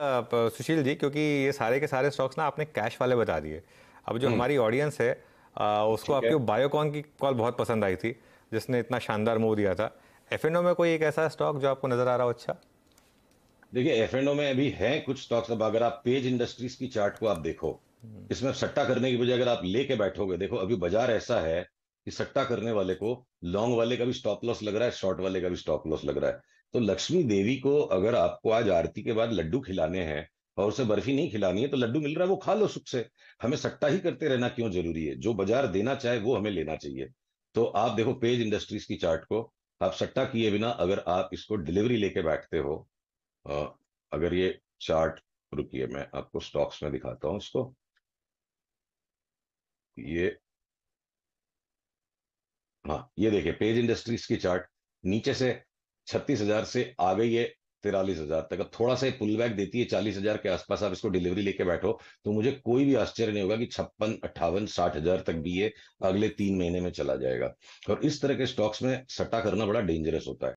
सुशील जी क्योंकि ये सारे के सारे स्टॉक्स ना आपने कैश वाले बता दिए अब जो हम्म। हमारी ऑडियंस है आ, उसको आपकी बायोकॉन की कॉल बहुत पसंद आई थी जिसने इतना शानदार मूव दिया था एफ में कोई एक ऐसा स्टॉक जो आपको नजर आ रहा हो अच्छा देखिए एफ में अभी है कुछ स्टॉक्स अब अगर आप पेज इंडस्ट्रीज की चार्ट को आप देखो हम्म। इसमें सट्टा करने की बजाय अगर आप लेके बैठोगे देखो अभी बाजार ऐसा है सट्टा करने वाले को लॉन्ग वाले का भी स्टॉप लॉस लग रहा है शॉर्ट वाले का भी स्टॉप लॉस लग रहा है तो लक्ष्मी देवी को अगर आपको आज आरती के बाद लड्डू खिलाने हैं और उसे बर्फी नहीं खिलानी है तो लड्डू मिल रहा है वो खा लो सुख से हमें सट्टा ही करते रहना क्यों जरूरी है जो बाजार देना चाहे वो हमें लेना चाहिए तो आप देखो पेज इंडस्ट्रीज की चार्ट को आप सट्टा किए बिना अगर आप इसको डिलीवरी लेके बैठते हो अगर ये चार्ट रुकिए मैं आपको स्टॉक्स में दिखाता हूं इसको ये हाँ ये देखिए पेज इंडस्ट्रीज की चार्ट नीचे से छत्तीस हजार से आ गई है तिरालीस हजार तक थोड़ा सा पुल बैक देती है चालीस हजार के आसपास आप इसको डिलीवरी लेके बैठो तो मुझे कोई भी आश्चर्य नहीं होगा कि छप्पन अट्ठावन साठ हजार तक भी ये अगले तीन महीने में चला जाएगा और इस तरह के स्टॉक्स में सट्टा करना बड़ा डेंजरस होता है